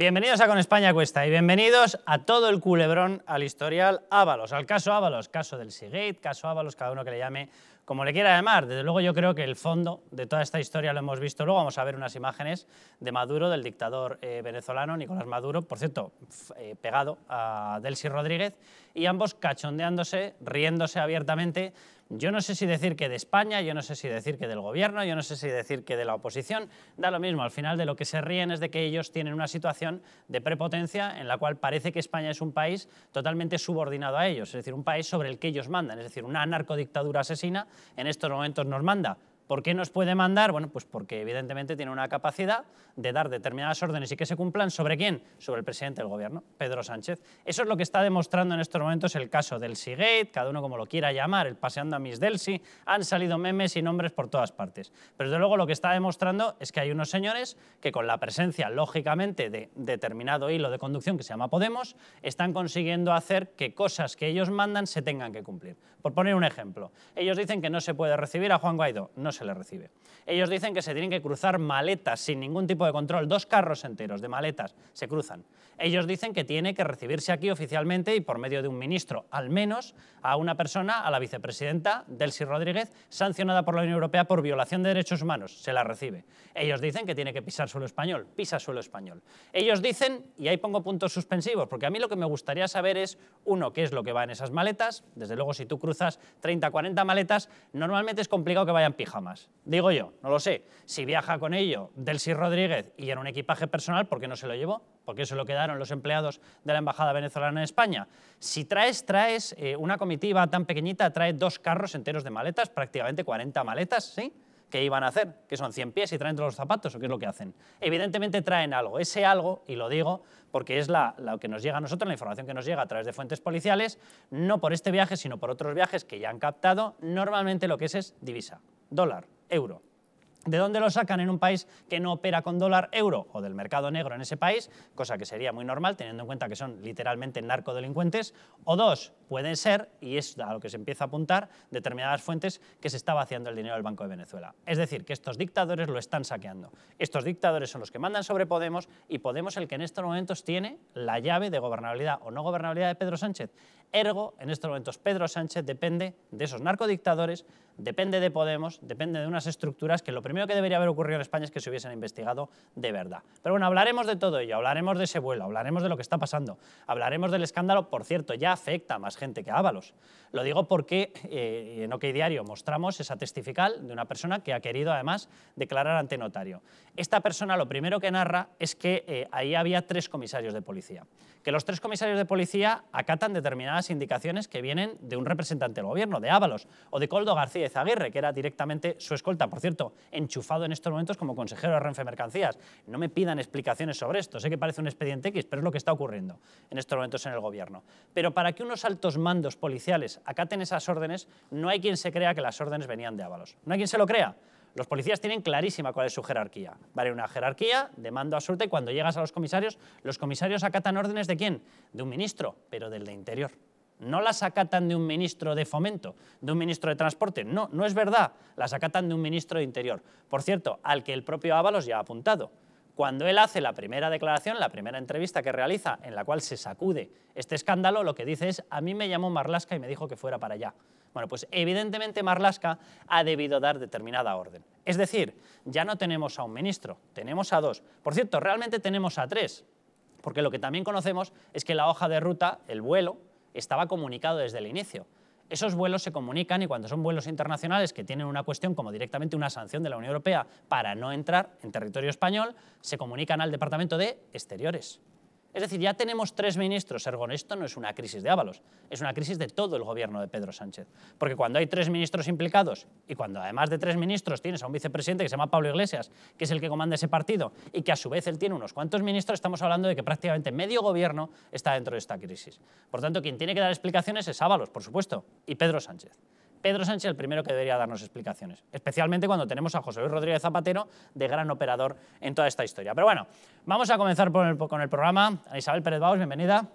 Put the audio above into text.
Bienvenidos a Con España Cuesta y bienvenidos a todo el culebrón al historial Ábalos, al caso Ábalos, caso del Seagate, caso Ábalos, cada uno que le llame como le quiera llamar. Desde luego yo creo que el fondo de toda esta historia lo hemos visto. Luego vamos a ver unas imágenes de Maduro, del dictador eh, venezolano Nicolás Maduro, por cierto, eh, pegado a Delcy Rodríguez, y ambos cachondeándose, riéndose abiertamente, yo no sé si decir que de España, yo no sé si decir que del gobierno, yo no sé si decir que de la oposición, da lo mismo. Al final de lo que se ríen es de que ellos tienen una situación de prepotencia en la cual parece que España es un país totalmente subordinado a ellos, es decir, un país sobre el que ellos mandan, es decir, una anarcodictadura asesina en estos momentos nos manda. ¿Por qué nos puede mandar? Bueno, pues porque evidentemente tiene una capacidad de dar determinadas órdenes y que se cumplan. ¿Sobre quién? Sobre el presidente del gobierno, Pedro Sánchez. Eso es lo que está demostrando en estos momentos el caso del Seagate, cada uno como lo quiera llamar, el paseando a Miss Delsi. Han salido memes y nombres por todas partes. Pero desde luego lo que está demostrando es que hay unos señores que con la presencia, lógicamente, de determinado hilo de conducción que se llama Podemos, están consiguiendo hacer que cosas que ellos mandan se tengan que cumplir. Por poner un ejemplo, ellos dicen que no se puede recibir a Juan Guaidó se le recibe. Ellos dicen que se tienen que cruzar maletas sin ningún tipo de control, dos carros enteros de maletas se cruzan. Ellos dicen que tiene que recibirse aquí oficialmente y por medio de un ministro, al menos a una persona, a la vicepresidenta Delcy Rodríguez, sancionada por la Unión Europea por violación de derechos humanos, se la recibe. Ellos dicen que tiene que pisar suelo español, pisa suelo español. Ellos dicen, y ahí pongo puntos suspensivos, porque a mí lo que me gustaría saber es, uno, qué es lo que va en esas maletas, desde luego si tú cruzas 30, 40 maletas, normalmente es complicado que vayan pijamas Digo yo, no lo sé. Si viaja con ello Delcy Rodríguez y en un equipaje personal, ¿por qué no se lo llevó? Porque eso lo quedaron los empleados de la Embajada Venezolana en España. Si traes, traes eh, una comitiva tan pequeñita, trae dos carros enteros de maletas, prácticamente 40 maletas, ¿sí? ¿Qué iban a hacer? ¿Que son 100 pies y traen todos los zapatos o qué es lo que hacen? Evidentemente traen algo. Ese algo, y lo digo porque es la, que nos llega a nosotros, la información que nos llega a través de fuentes policiales, no por este viaje, sino por otros viajes que ya han captado, normalmente lo que es es divisa dólar, euro. ¿De dónde lo sacan en un país que no opera con dólar euro o del mercado negro en ese país? Cosa que sería muy normal teniendo en cuenta que son literalmente narcodelincuentes. O dos, pueden ser, y es a lo que se empieza a apuntar, determinadas fuentes que se está vaciando el dinero del Banco de Venezuela. Es decir, que estos dictadores lo están saqueando. Estos dictadores son los que mandan sobre Podemos y Podemos el que en estos momentos tiene la llave de gobernabilidad o no gobernabilidad de Pedro Sánchez. Ergo, en estos momentos Pedro Sánchez depende de esos narcodictadores, depende de Podemos, depende de unas estructuras que lo primero que debería haber ocurrido en España es que se hubiesen investigado de verdad. Pero bueno, hablaremos de todo ello, hablaremos de ese vuelo, hablaremos de lo que está pasando, hablaremos del escándalo, por cierto, ya afecta a más gente que a Ábalos. Lo digo porque eh, en OK Diario mostramos esa testifical de una persona que ha querido además declarar ante notario. Esta persona lo primero que narra es que eh, ahí había tres comisarios de policía, que los tres comisarios de policía acatan determinadas indicaciones que vienen de un representante del gobierno, de Ábalos, o de Coldo García Zaguirre, que era directamente su escolta. Por cierto, enchufado en estos momentos como consejero de Renfe Mercancías. No me pidan explicaciones sobre esto. Sé que parece un expediente X, pero es lo que está ocurriendo en estos momentos en el gobierno. Pero para que unos altos mandos policiales acaten esas órdenes, no hay quien se crea que las órdenes venían de Ábalos. No hay quien se lo crea. Los policías tienen clarísima cuál es su jerarquía. Vale, una jerarquía de mando a y cuando llegas a los comisarios, los comisarios acatan órdenes de quién? De un ministro, pero del de interior no las acatan de un ministro de fomento, de un ministro de transporte. No, no es verdad. Las acatan de un ministro de interior. Por cierto, al que el propio Ábalos ya ha apuntado. Cuando él hace la primera declaración, la primera entrevista que realiza, en la cual se sacude este escándalo, lo que dice es, a mí me llamó Marlasca y me dijo que fuera para allá. Bueno, pues evidentemente Marlaska ha debido dar determinada orden. Es decir, ya no tenemos a un ministro, tenemos a dos. Por cierto, realmente tenemos a tres, porque lo que también conocemos es que la hoja de ruta, el vuelo, estaba comunicado desde el inicio. Esos vuelos se comunican y cuando son vuelos internacionales que tienen una cuestión como directamente una sanción de la Unión Europea para no entrar en territorio español, se comunican al Departamento de Exteriores. Es decir, ya tenemos tres ministros. ser esto no es una crisis de Ábalos, es una crisis de todo el gobierno de Pedro Sánchez. Porque cuando hay tres ministros implicados y cuando además de tres ministros tienes a un vicepresidente que se llama Pablo Iglesias, que es el que comanda ese partido y que a su vez él tiene unos cuantos ministros, estamos hablando de que prácticamente medio gobierno está dentro de esta crisis. Por tanto, quien tiene que dar explicaciones es Ábalos, por supuesto, y Pedro Sánchez. Pedro Sánchez el primero que debería darnos explicaciones, especialmente cuando tenemos a José Luis Rodríguez Zapatero de gran operador en toda esta historia. Pero bueno, vamos a comenzar con el programa. Isabel Pérez Baos, bienvenida.